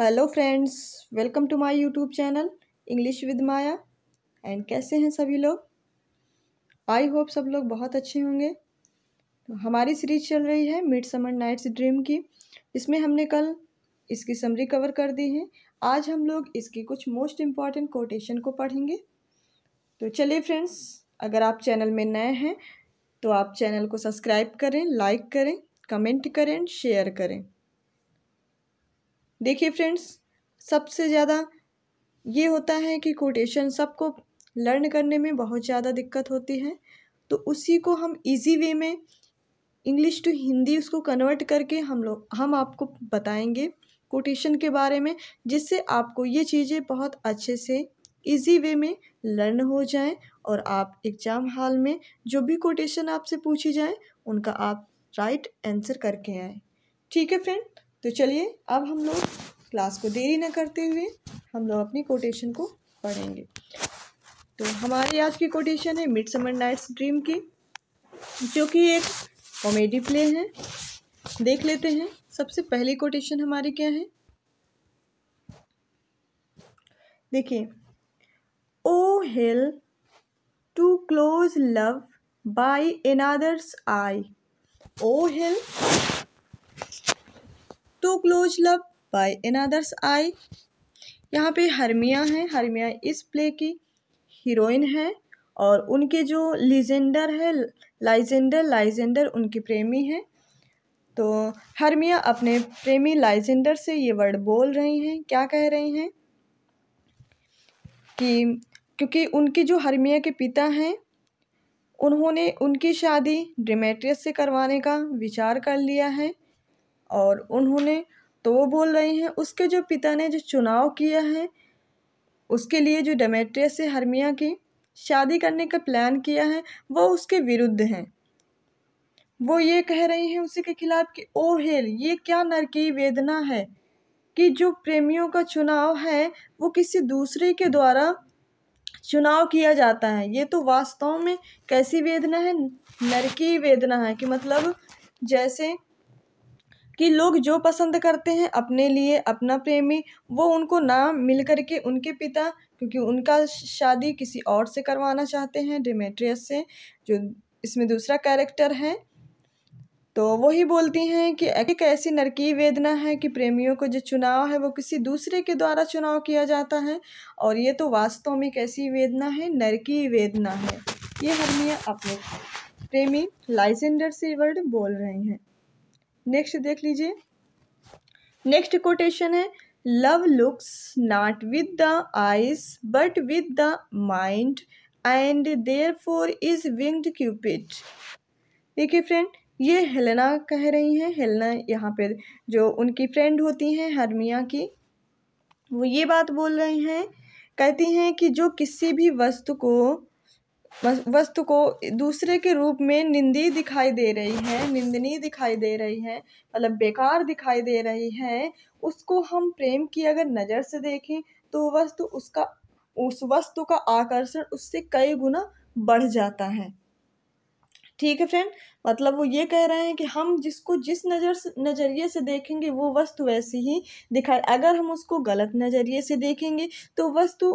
hello friends welcome to my YouTube channel English with Maya and कैसे हैं सभी लोग आई होप सब लोग बहुत अच्छे होंगे तो हमारी सीरीज चल रही है मिड समर नाइट्स ड्रीम की इसमें हमने कल इसकी समरी कवर कर दी है आज हम लोग इसकी कुछ मोस्ट इम्पॉर्टेंट कोटेशन को पढ़ेंगे तो चलिए फ्रेंड्स अगर आप चैनल में नए हैं तो आप चैनल को सब्सक्राइब करें लाइक करें कमेंट करें शेयर करें देखिए फ्रेंड्स सबसे ज़्यादा ये होता है कि कोटेशन सबको लर्न करने में बहुत ज़्यादा दिक्कत होती है तो उसी को हम इजी वे में इंग्लिश टू हिंदी उसको कन्वर्ट करके हम लोग हम आपको बताएंगे कोटेशन के बारे में जिससे आपको ये चीज़ें बहुत अच्छे से इजी वे में लर्न हो जाएं और आप एग्ज़ाम हाल में जो भी कोटेशन आपसे पूछी जाए उनका आप राइट आंसर करके आएँ ठीक है फ्रेंड तो चलिए अब हम लोग क्लास को देरी न करते हुए हम लोग अपनी कोटेशन को पढ़ेंगे तो हमारी आज की कोटेशन है मिड समर नाइट्स ड्रीम की जो कि एक कॉमेडी प्ले है देख लेते हैं सबसे पहली कोटेशन हमारी क्या है देखिए O hell to close love by another's eye O hell to close love by another's eye यहाँ पे हरमिया है हरमिया इस प्ले की हीरोइन है और उनके जो लिजेंडर है लाइजेंडर लाइजेंडर उनकी प्रेमी है तो हरमिया अपने प्रेमी लाइजेंडर से ये वर्ड बोल रही हैं क्या कह रही हैं कि क्योंकि उनके जो हरमिया के पिता हैं उन्होंने उनकी शादी ड्रेमेट्रियस से करवाने का विचार कर लिया है और उन्होंने तो वो बोल रहे हैं उसके जो पिता ने जो चुनाव किया है उसके लिए जो डेमेट्रिया से हर्मिया की शादी करने का प्लान किया है वो उसके विरुद्ध हैं वो ये कह रही हैं उसी के खिलाफ कि ओ हेल ये क्या नरकी वेदना है कि जो प्रेमियों का चुनाव है वो किसी दूसरे के द्वारा चुनाव किया जाता है ये तो वास्तव में कैसी वेदना है नरकी वेदना है कि मतलब जैसे कि लोग जो पसंद करते हैं अपने लिए अपना प्रेमी वो उनको ना मिल कर के उनके पिता क्योंकि उनका शादी किसी और से करवाना चाहते हैं डेमेट्रियस से जो इसमें दूसरा कैरेक्टर है तो वही बोलती हैं कि एक ऐसी नरकीय वेदना है कि प्रेमियों को जो चुनाव है वो किसी दूसरे के द्वारा चुनाव किया जाता है और ये तो वास्तव में कैसी वेदना है नरकीय वेदना है ये हरमिया अपने प्रेमी लाइजेंडर से वर्ड बोल रहे हैं नेक्स्ट देख लीजिए नेक्स्ट कोटेशन है love looks not with the eyes but with the mind and therefore is winged Cupid देखिए फ्रेंड ये हेलेना कह रही हैं हेलेना यहाँ पे जो उनकी फ्रेंड होती हैं हरमिया की वो ये बात बोल रही हैं कहती हैं कि जो किसी भी वस्तु को वस्तु को दूसरे के रूप में निंदी दिखाई दे रही है निंदनी दिखाई दे रही है मतलब बेकार दिखाई दे रही है उसको हम प्रेम की अगर नज़र से देखें तो वस्तु उसका उस वस्तु का आकर्षण उससे कई गुना बढ़ जाता है ठीक है फ्रेंड मतलब वो ये कह रहे हैं कि हम जिसको जिस नज़र नज़रिए से देखेंगे वो वस्तु वैसी ही दिखाई अगर हम उसको गलत नज़रिए से देखेंगे तो वस्तु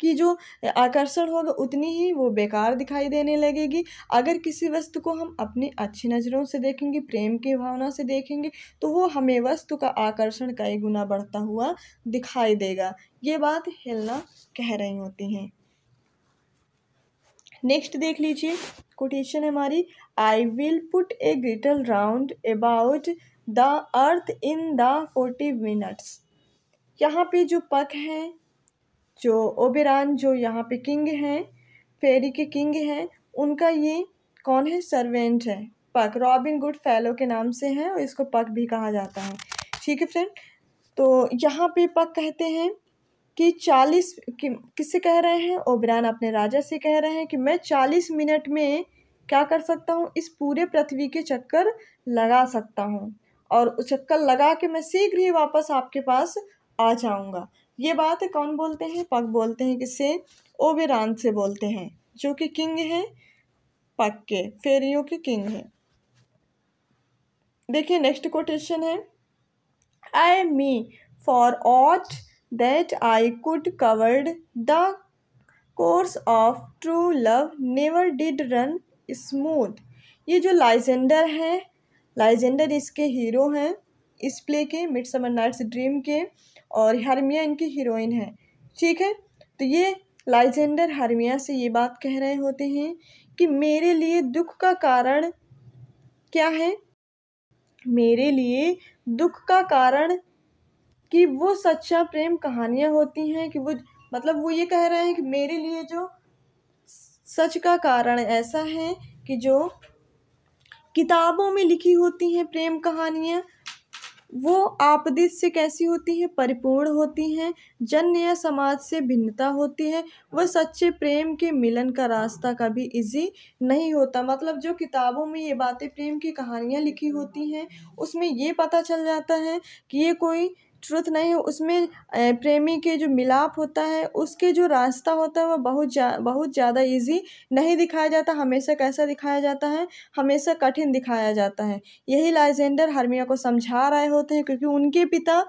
की जो आकर्षण होगा उतनी ही वो बेकार दिखाई देने लगेगी अगर किसी वस्तु को हम अपनी अच्छी नज़रों से देखेंगे प्रेम की भावना से देखेंगे तो वो हमें वस्तु का आकर्षण कई गुना बढ़ता हुआ दिखाई देगा ये बात हेलना कह रही होती हैं नेक्स्ट देख लीजिए कोटेशन हमारी I will put a girdle round about the earth in the forty minutes यहाँ पे जो पक हैं जो ओबेरान जो यहाँ पे किंग हैं फेरी के किंग हैं उनका ये कौन है सर्वेंट है पक रॉबिन गुड फैलो के नाम से है और इसको पक भी कहा जाता है ठीक है फ्रेंड तो यहाँ पे पक कहते हैं कि चालीस किससे कह रहे हैं ओबरान अपने राजा से कह रहे हैं कि मैं चालीस मिनट में क्या कर सकता हूँ इस पूरे पृथ्वी के चक्कर लगा सकता हूँ और चक्कर लगा के मैं शीघ्र ही वापस आपके पास आ जाऊँगा ये बात कौन बोलते हैं पग बोलते हैं किससे ओबेरान से बोलते हैं जो कि किंग है पग के फेरियों के किंग है देखिए नेक्स्ट कोटेशन है ay me for aught that I could covered the course of true love never did run smooth ये जो लाइजेंडर हैं लाइजेंडर इसके हीरो हैं इस प्ले के मिड समर नाइट्स ड्रीम के और हरमिया इनकी हीरोइन है ठीक है तो ये लाइजेंडर हरमिया से ये बात कह रहे होते हैं कि मेरे लिए दुख का कारण क्या है मेरे लिए दुख का कारण कि वो सच्चा प्रेम कहानियाँ होती हैं कि वो मतलब वो ये कह रहे हैं कि मेरे लिए जो सच का कारण ऐसा है कि जो किताबों में लिखी होती हैं प्रेम कहानियाँ वो आपदित से कैसी होती हैं परिपूर्ण होती हैं जन्य समाज से भिन्नता होती है वह सच्चे प्रेम के मिलन का रास्ता कभी इजी नहीं होता मतलब जो किताबों में ये बातें प्रेम की कहानियाँ लिखी होती हैं उसमें ये पता चल जाता है कि ये कोई ट्रुथ नहीं है उसमें प्रेमी के जो मिलाप होता है उसके जो रास्ता होता है वह बहुत जा बहुत ज़्यादा ईजी नहीं दिखाया जाता हमेशा कैसा दिखाया जाता है हमेशा कठिन दिखाया जाता है यही लाइजेंडर हर्मिया को समझा रहे होते हैं क्योंकि उनके पिता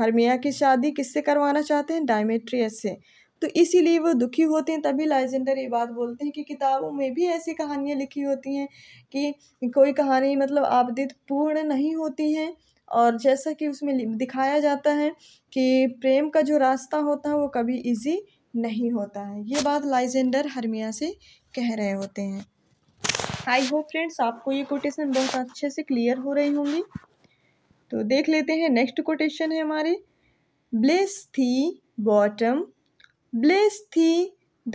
हर्मिया की शादी किससे करवाना चाहते हैं डायमेट्रियस से तो इसीलिए वो दुखी होते हैं तभी लाइजेंडर ये बात बोलते हैं कि किताबों में भी ऐसी कहानियाँ लिखी होती हैं कि कोई कहानी मतलब आपदित पूर्ण नहीं होती हैं और जैसा कि उसमें दिखाया जाता है कि प्रेम का जो रास्ता होता है वो कभी इजी नहीं होता है ये बात लाइजेंडर हरमिया से कह रहे होते हैं आई होप फ्रेंड्स आपको ये कोटेशन बहुत अच्छे से क्लियर हो रही होंगी तो देख लेते हैं नेक्स्ट कोटेशन है हमारे ब्लेस थी बॉटम ब्लेस थी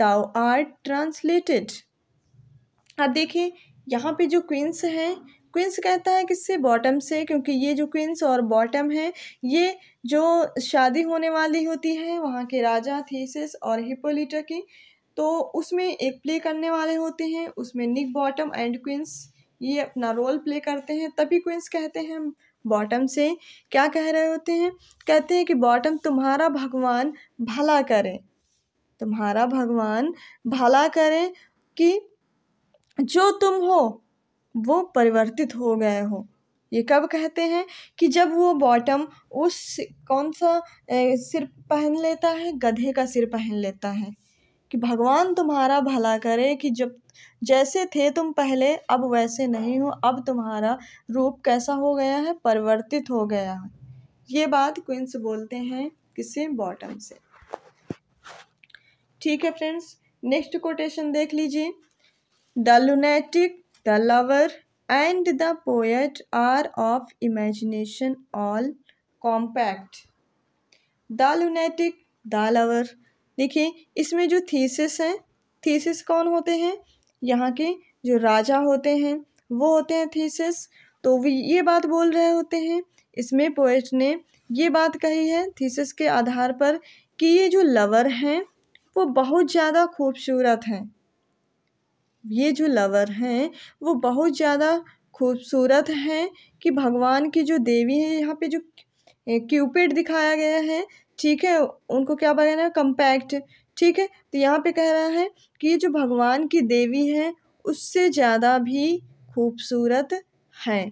दाओ आर ट्रांसलेटेड अब देखिए यहाँ पे जो क्वींस हैं क्वींस कहता है किससे बॉटम से क्योंकि ये जो क्वींस और बॉटम है ये जो शादी होने वाली होती है वहाँ के राजा थीसिस और हिपोलीटा की तो उसमें एक प्ले करने वाले होते हैं उसमें निक बॉटम एंड क्वींस ये अपना रोल प्ले करते हैं तभी क्वींस कहते हैं बॉटम से क्या कह रहे होते हैं कहते हैं कि बॉटम तुम्हारा भगवान भला करे तुम्हारा भगवान भला करे कि जो तुम हो वो परिवर्तित हो गए हो ये कब कहते हैं कि जब वो बॉटम उस कौन सा सिर पहन लेता है गधे का सिर पहन लेता है कि भगवान तुम्हारा भला करे कि जब जैसे थे तुम पहले अब वैसे नहीं हो अब तुम्हारा रूप कैसा हो गया है परिवर्तित हो गया है ये बात क्विंस बोलते हैं किसी बॉटम से ठीक है फ्रेंड्स नेक्स्ट कोटेशन देख लीजिए the lunatic the lover and the poet are of imagination all compact the lunatic, the lover देखिए इसमें जो थीसिस हैं थीसिस कौन होते हैं यहाँ के जो राजा होते हैं वो होते हैं थीसिस तो वे ये बात बोल रहे होते हैं इसमें पोएट ने ये बात कही है थीसिस के आधार पर कि ये जो लवर हैं वो बहुत ज़्यादा खूबसूरत हैं ये जो लवर हैं वो बहुत ज़्यादा खूबसूरत हैं कि भगवान की जो देवी है यहाँ पे जो क्यूपिड दिखाया गया है ठीक है उनको क्या बनाना है कम्पैक्ट ठीक है तो यहाँ पे कह रहा है कि ये जो भगवान की देवी है उससे ज़्यादा भी खूबसूरत हैं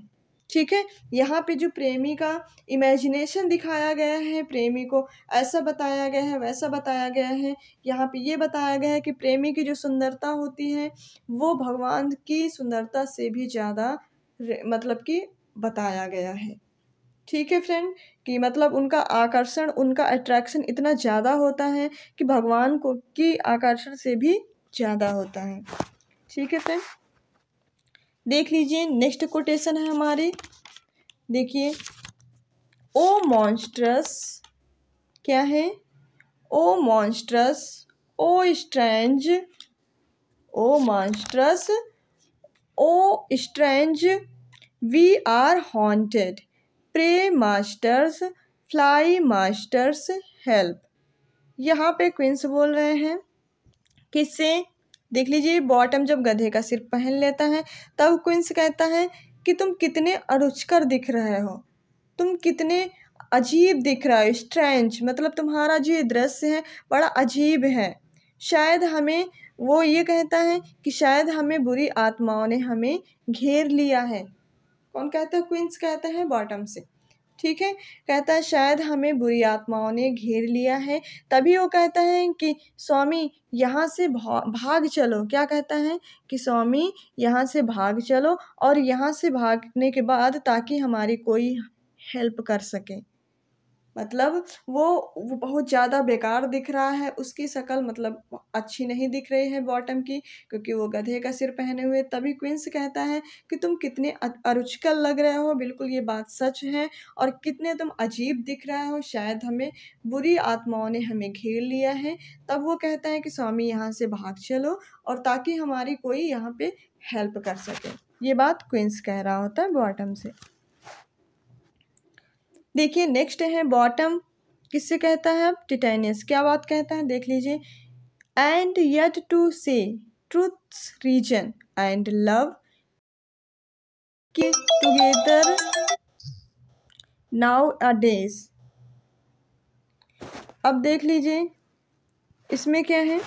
ठीक है यहाँ पे जो प्रेमी का इमेजिनेशन दिखाया गया है प्रेमी को ऐसा बताया गया है वैसा बताया गया है यहाँ पे ये बताया गया है कि प्रेमी की जो सुंदरता होती है वो भगवान की सुंदरता से भी ज़्यादा मतलब कि बताया गया है ठीक है फ्रेंड कि मतलब उनका आकर्षण उनका अट्रैक्शन इतना ज़्यादा होता है कि भगवान को की आकर्षण से भी ज़्यादा होता है ठीक है फ्रेंड देख लीजिए नेक्स्ट कोटेशन है हमारी देखिए ओ मॉन्स्ट्रस क्या है O monstrous O strange O monstrous O strange we are haunted pray masters fly masters help यहाँ पे क्विंस बोल रहे हैं किससे देख लीजिए बॉटम जब गधे का सिर पहन लेता है तब क्विंस कहता है कि तुम कितने अरुचकर दिख रहे हो तुम कितने अजीब दिख रहे हो स्ट्रेंच मतलब तुम्हारा जो ये दृश्य है बड़ा अजीब है शायद हमें वो ये कहता है कि शायद हमें बुरी आत्माओं ने हमें घेर लिया है कौन कहता है क्विंस कहता है बॉटम से ठीक है कहता है शायद हमें बुरी आत्माओं ने घेर लिया है तभी वो कहता है कि स्वामी यहाँ से भाग चलो क्या कहता है कि स्वामी यहाँ से भाग चलो और यहाँ से भागने के बाद ताकि हमारी कोई हेल्प कर सके मतलब वो बहुत ज़्यादा बेकार दिख रहा है उसकी शक्ल मतलब अच्छी नहीं दिख रही है बॉटम की क्योंकि वो गधे का सिर पहने हुए तभी क्विंस कहता है कि तुम कितने अरुचकल लग रहे हो बिल्कुल ये बात सच है और कितने तुम अजीब दिख रहे हो शायद हमें बुरी आत्माओं ने हमें घेर लिया है तब वो कहता है कि स्वामी यहाँ से भाग चलो और ताकि हमारी कोई यहाँ पे हेल्प कर सके ये बात क्विंस कह रहा होता है बॉटम से देखिए नेक्स्ट है बॉटम किससे कहता है टिटानियस क्या बात कहता है देख लीजिए and yet to say truths reason and love together nowadays अब देख लीजिए इसमें क्या है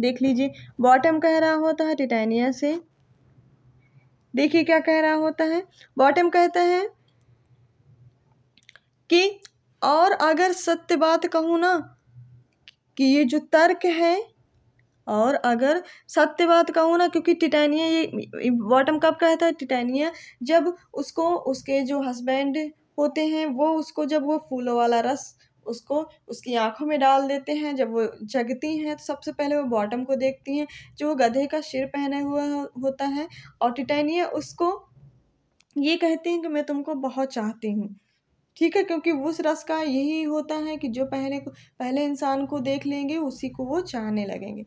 देख लीजिए बॉटम कह रहा होता है टिटेनिया से देखिए क्या कह रहा होता है बॉटम कहता है कि और अगर सत्य बात कहूँ ना कि ये जो तर्क है और अगर सत्य बात कहूँ ना क्योंकि टिटानिया ये बॉटम कब का था टिटानिया जब उसको उसके जो हस्बैंड होते हैं वो उसको जब वो फूलों वाला रस उसको उसकी आंखों में डाल देते हैं जब वो जगती हैं तो सबसे पहले वो बॉटम को देखती हैं जो गधे का सिर पहने हुआ होता है और टिटानिया उसको ये कहती हैं कि मैं तुमको बहुत चाहती हूँ ठीक है क्योंकि उस रस का यही होता है कि जो पहले को पहले इंसान को देख लेंगे उसी को वो चाहने लगेंगे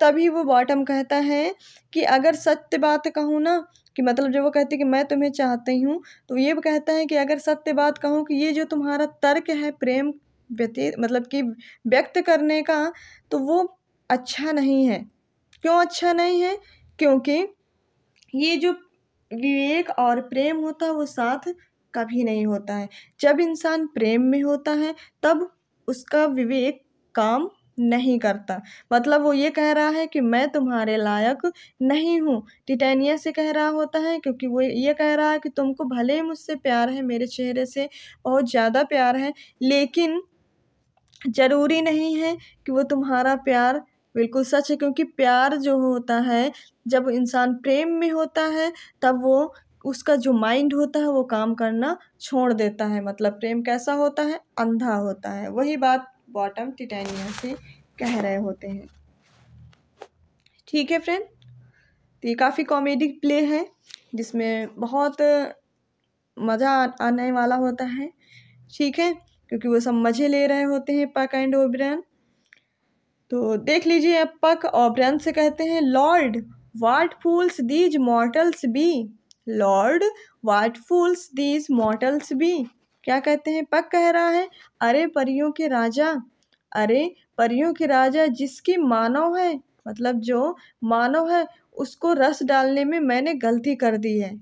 तभी वो बॉटम कहता है कि अगर सत्य बात कहूँ ना कि मतलब जब वो कहती है कि मैं तुम्हें चाहती हूँ तो ये भी कहता है कि अगर सत्य बात कहूँ कि ये जो तुम्हारा तर्क है प्रेम व्यतीत मतलब कि व्यक्त करने का तो वो अच्छा नहीं है क्यों अच्छा नहीं है क्योंकि ये जो विवेक और प्रेम होता है वो साथ कभी नहीं होता है जब इंसान प्रेम में होता है तब उसका विवेक काम नहीं करता मतलब वो ये कह रहा है कि मैं तुम्हारे लायक नहीं हूँ टिटेनिया से कह रहा होता है क्योंकि वो ये कह रहा है कि तुमको भले ही मुझसे प्यार है मेरे चेहरे से बहुत ज़्यादा प्यार है लेकिन ज़रूरी नहीं है कि वो तुम्हारा प्यार बिल्कुल सच है क्योंकि प्यार जो होता है जब इंसान प्रेम में होता है तब वो उसका जो माइंड होता है वो काम करना छोड़ देता है मतलब प्रेम कैसा होता है अंधा होता है वही बात बॉटम टिटेनिया से कह रहे होते हैं ठीक है फ्रेंड तो ये काफ़ी कॉमेडिक प्ले है जिसमें बहुत मज़ा आने वाला होता है ठीक है क्योंकि वो सब मज़े ले रहे होते हैं पक एंड ओब्रन तो देख लीजिए अब पक ओब्रन से कहते हैं lord what fools these mortals be lord what fools these mortals भी क्या कहते हैं पक कह रहा है अरे परियों के राजा अरे परियों के राजा जिसकी मानव है मतलब जो मानव है उसको रस डालने में मैंने गलती कर दी है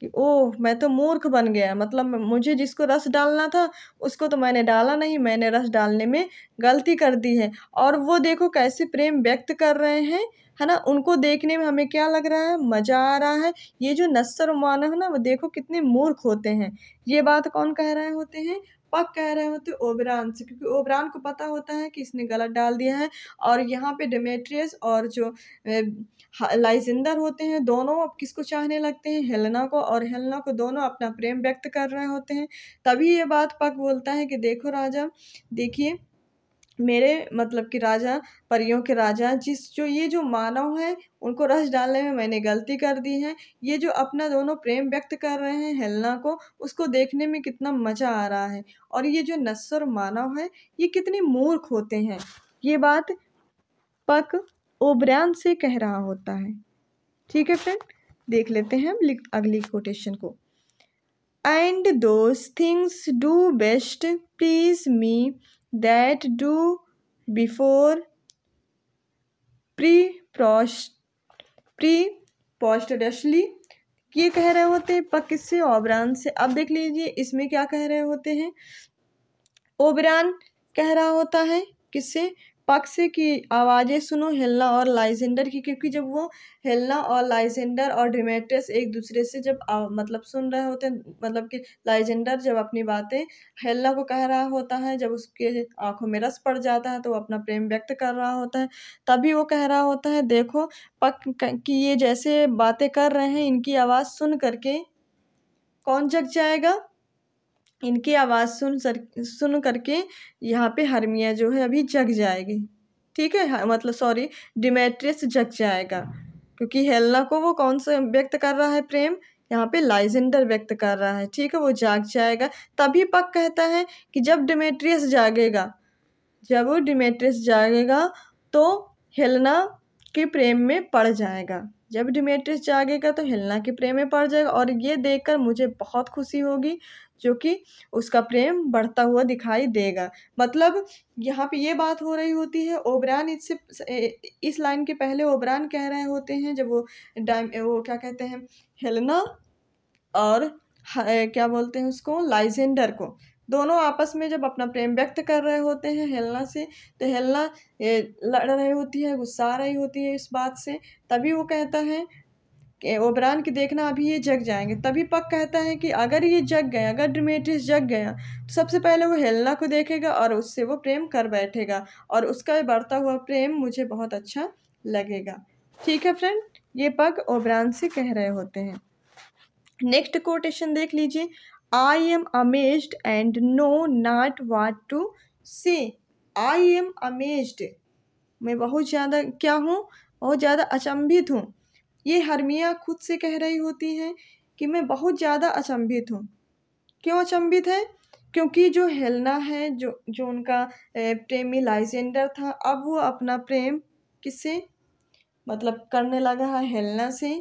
कि ओह मैं तो मूर्ख बन गया मतलब मुझे जिसको रस डालना था उसको तो मैंने डाला नहीं मैंने रस डालने में गलती कर दी है और वो देखो कैसे प्रेम व्यक्त कर रहे हैं है ना उनको देखने में हमें क्या लग रहा है मज़ा आ रहा है ये जो नस्सर मानव है ना वो देखो कितने मूर्ख होते हैं ये बात कौन कह रहे होते हैं पक कह रहे होते ओबरान से क्योंकि ओबरान को पता होता है कि इसने गलत डाल दिया है और यहाँ पे डेमेट्रियस और जो लाइजेंडर होते हैं दोनों अब किसको चाहने लगते हैं हेलना को और हेलना को दोनों अपना प्रेम व्यक्त कर रहे होते हैं तभी ये बात पक बोलता है कि देखो राजा देखिए मेरे मतलब कि राजा परियों के राजा जिस जो ये जो मानव है उनको रस डालने में मैंने गलती कर दी है ये जो अपना दोनों प्रेम व्यक्त कर रहे हैं हेलना को उसको देखने में कितना मज़ा आ रहा है और ये जो नस्र मानव है ये कितने मूर्ख होते हैं ये बात पक ओब्रैन से कह रहा होता है ठीक है फ्रेंड देख लेते हैं हम अगली कोटेशन को and those things do best please me that do before पोस्टली ये कह रहे होते हैं पक से ओबरान से अब देख लीजिए इसमें क्या कह रहे होते हैं ओबरान कह रहा होता है किससे पक्ष की आवाज़ें सुनो हेलना और लाइजेंडर की क्योंकि जब वो हेलना और लाइजेंडर और डिमेट्रस एक दूसरे से जब आ, मतलब सुन रहे होते हैं मतलब कि लाइजेंडर जब अपनी बातें हेलना को कह रहा होता है जब उसके आंखों में रस पड़ जाता है तो वो अपना प्रेम व्यक्त कर रहा होता है तभी वो कह रहा होता है देखो पक कि ये जैसे बातें कर रहे हैं इनकी आवाज़ सुन करके कौन जग जाएगा इनकी आवाज़ सुन सर सुन करके यहाँ पे हरमिया जो है अभी जग जाएगी ठीक है हाँ, मतलब सॉरी डिमेट्रियस जग जाएगा क्योंकि हेलना को वो कौन सा व्यक्त कर रहा है प्रेम यहाँ पे लाइजेंडर व्यक्त कर रहा है ठीक है वो जाग जाएगा तभी पक कहता है कि जब डिमेट्रियस जागेगा जब वो डिमेट्रियस जागेगा तो हेलना के प्रेम में पड़ जाएगा जब डिमेट्रिस जागेगा तो हेलना के प्रेम में पड़ जाएगा और ये देखकर मुझे बहुत खुशी होगी जो कि उसका प्रेम बढ़ता हुआ दिखाई देगा मतलब यहाँ पे ये बात हो रही होती है ओबरान इससे इस लाइन के पहले ओबरान कह रहे होते हैं जब वो डाइम वो क्या कहते हैं हेलना और क्या बोलते हैं उसको लाइजेंडर को दोनों आपस में जब अपना प्रेम व्यक्त कर रहे होते हैं हेलना से तो हेलना लड़ रही होती है गुस्सा रही होती है इस बात से तभी वो कहता है ओबरान के देखना अभी ये जग जाएंगे तभी पक कहता है कि अगर ये जग गए अगर ड्रमेटिस जग गया तो सबसे पहले वो हेलना को देखेगा और उससे वो प्रेम कर बैठेगा और उसका बढ़ता हुआ प्रेम मुझे बहुत अच्छा लगेगा ठीक है फ्रेंड ये पग ओबरान से कह रहे होते हैं नेक्स्ट कोटेशन देख लीजिए I am amazed and know not what to see I am amazed मैं बहुत ज़्यादा क्या हूँ बहुत ज़्यादा अचंभित हूँ ये हरमिया खुद से कह रही होती हैं कि मैं बहुत ज़्यादा अचंभित हूँ क्यों अचंभित है क्योंकि जो हेलना है जो जो उनका प्रेमी लाइजेंडर था अब वो अपना प्रेम किससे मतलब करने लगा है हेलना से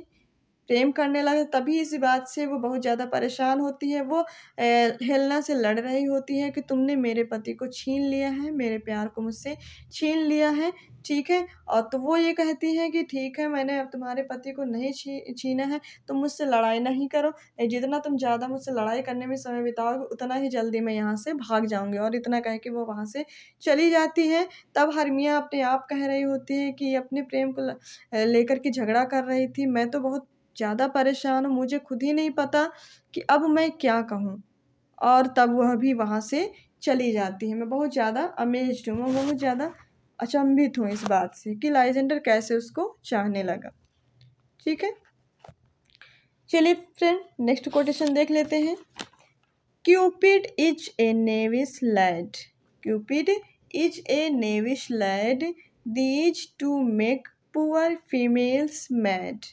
प्रेम करने लगा तभी इस बात से वो बहुत ज़्यादा परेशान होती है वो हेलना से लड़ रही होती है कि तुमने मेरे पति को छीन लिया है मेरे प्यार को मुझसे छीन लिया है ठीक है और तो वो ये कहती है कि ठीक है मैंने अब तुम्हारे पति को नहीं छी छीना है तुम मुझसे लड़ाई नहीं करो जितना तुम ज़्यादा मुझसे लड़ाई करने में समय बिताओगे उतना ही जल्दी मैं यहाँ से भाग जाऊँगी और इतना कह के वो वहाँ से चली जाती है तब हरमिया अपने आप कह रही होती है कि अपने प्रेम को लेकर के झगड़ा कर रही थी मैं तो बहुत ज़्यादा परेशान हूँ मुझे खुद ही नहीं पता कि अब मैं क्या कहूँ और तब वह भी वहाँ से चली जाती है मैं बहुत ज़्यादा अमेज्ड हूँ मैं बहुत ज़्यादा अचंभित हूँ इस बात से कि लाइजेंडर कैसे उसको चाहने लगा ठीक है चलिए फ्रेंड नेक्स्ट कोटेशन देख लेते हैं Cupid is a knavish lad Cupid is a knavish lad these to make poor females mad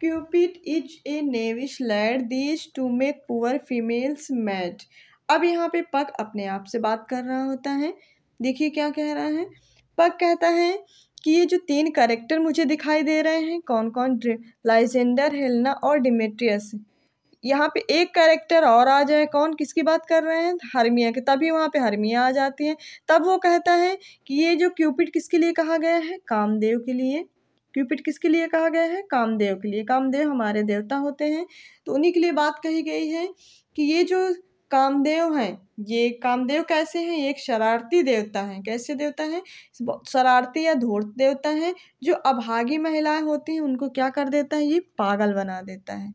Cupid is a knavish lad these to make poor females mad अब यहाँ पे पग अपने आप से बात कर रहा होता है देखिए क्या कह रहा है पग कहता है कि ये जो तीन करेक्टर मुझे दिखाई दे रहे हैं कौन कौन लाइजेंडर हेलना और डिमेट्रियस यहाँ पे एक कैरेक्टर और आ जाए कौन किसकी बात कर रहे हैं हरमिया के तभी वहाँ पे हरमिया आ जाती हैं तब वो कहता है कि ये जो क्यूपिड किसके लिए कहा गया है कामदेव के लिए क्यूपिड किसके लिए कहा गया है कामदेव के लिए कामदेव हमारे देवता होते हैं तो उन्हीं के लिए बात कही गई है कि ये जो कामदेव हैं ये कामदेव कैसे हैं ये एक शरारती देवता हैं कैसे देवता हैं शरारती या धोर्त देवता हैं जो अभागी महिलाएं होती हैं उनको क्या कर देता है ये पागल बना देता है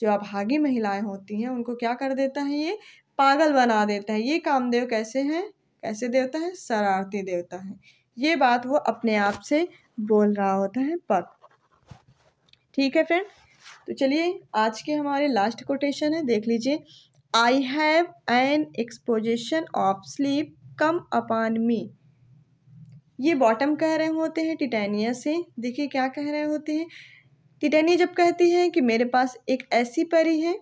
जो अभागी महिलाएं होती हैं उनको क्या कर देता है ये पागल बना देता है ये कामदेव कैसे हैं कैसे देवता है शरारती देवता है ये बात वो अपने आप से बोल रहा होता है पग ठीक है फ्रेंड तो चलिए आज के हमारे लास्ट कोटेशन है देख लीजिए I have an exposition of sleep come upon me ये बॉटम कह रहे होते हैं टिटानिया से देखिए क्या कह रहे होते हैं टिटानिया जब कहती है कि मेरे पास एक ऐसी परी है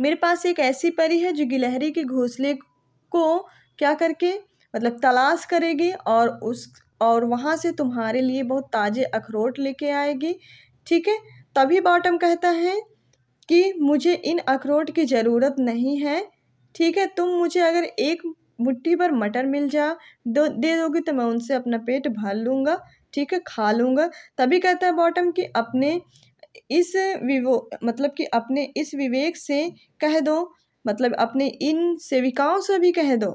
मेरे पास एक ऐसी परी है जो गिलहरी के घोंसले को क्या करके मतलब तलाश करेगी और उस और वहाँ से तुम्हारे लिए बहुत ताज़े अखरोट लेके आएगी ठीक है तभी बॉटम कहता है कि मुझे इन अखरोट की ज़रूरत नहीं है ठीक है तुम मुझे अगर एक मुट्ठी पर मटर मिल जा दो दे दोगे तो मैं उनसे अपना पेट भर लूँगा ठीक है खा लूँगा तभी कहता है बॉटम कि अपने इस विवो मतलब कि अपने इस विवेक से कह दो मतलब अपने इन सेविकाओं से भी कह दो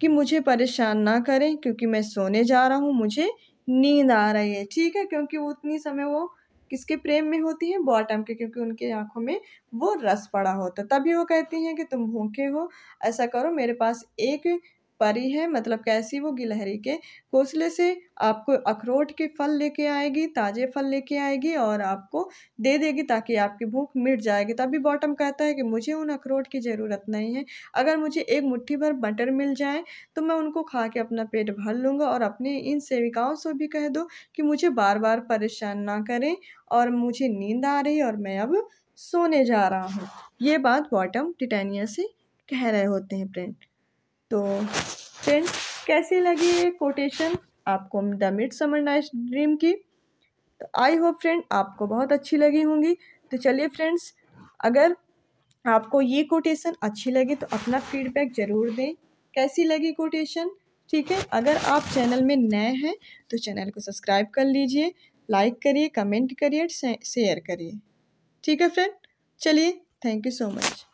कि मुझे परेशान ना करें क्योंकि मैं सोने जा रहा हूँ मुझे नींद आ रही है ठीक है क्योंकि वो उतनी समय वो किसके प्रेम में होती है बॉटम के क्योंकि उनके आंखों में वो रस पड़ा होता तभी वो कहती हैं कि तुम भूखे हो ऐसा करो मेरे पास एक परी है मतलब कैसी वो गिलहरी के घोंसले से आपको अखरोट के फल लेके आएगी ताज़े फल लेके आएगी और आपको दे देगी ताकि आपकी भूख मिट जाएगी तभी बॉटम कहता है कि मुझे उन अखरोट की ज़रूरत नहीं है अगर मुझे एक मुट्ठी भर बटर मिल जाए तो मैं उनको खा के अपना पेट भर लूँगा और अपने इन सेविकाओं से भी कह दो कि मुझे बार बार परेशान ना करें और मुझे नींद आ रही और मैं अब सोने जा रहा हूँ ये बात बॉटम टिटानिया से कह रहे होते हैं फ्रेंड तो फ्रेंड कैसी लगी ये कोटेशन आपको the Midsummer Night Dream की तो आई होप फ्रेंड आपको बहुत अच्छी लगी होंगी तो चलिए फ्रेंड्स अगर आपको ये कोटेशन अच्छी लगी तो अपना फीडबैक ज़रूर दें कैसी लगी कोटेशन ठीक है अगर आप चैनल में नए हैं तो चैनल को सब्सक्राइब कर लीजिए लाइक करिए कमेंट करिए शेयर करिए ठीक है फ्रेंड चलिए थैंक यू सो मच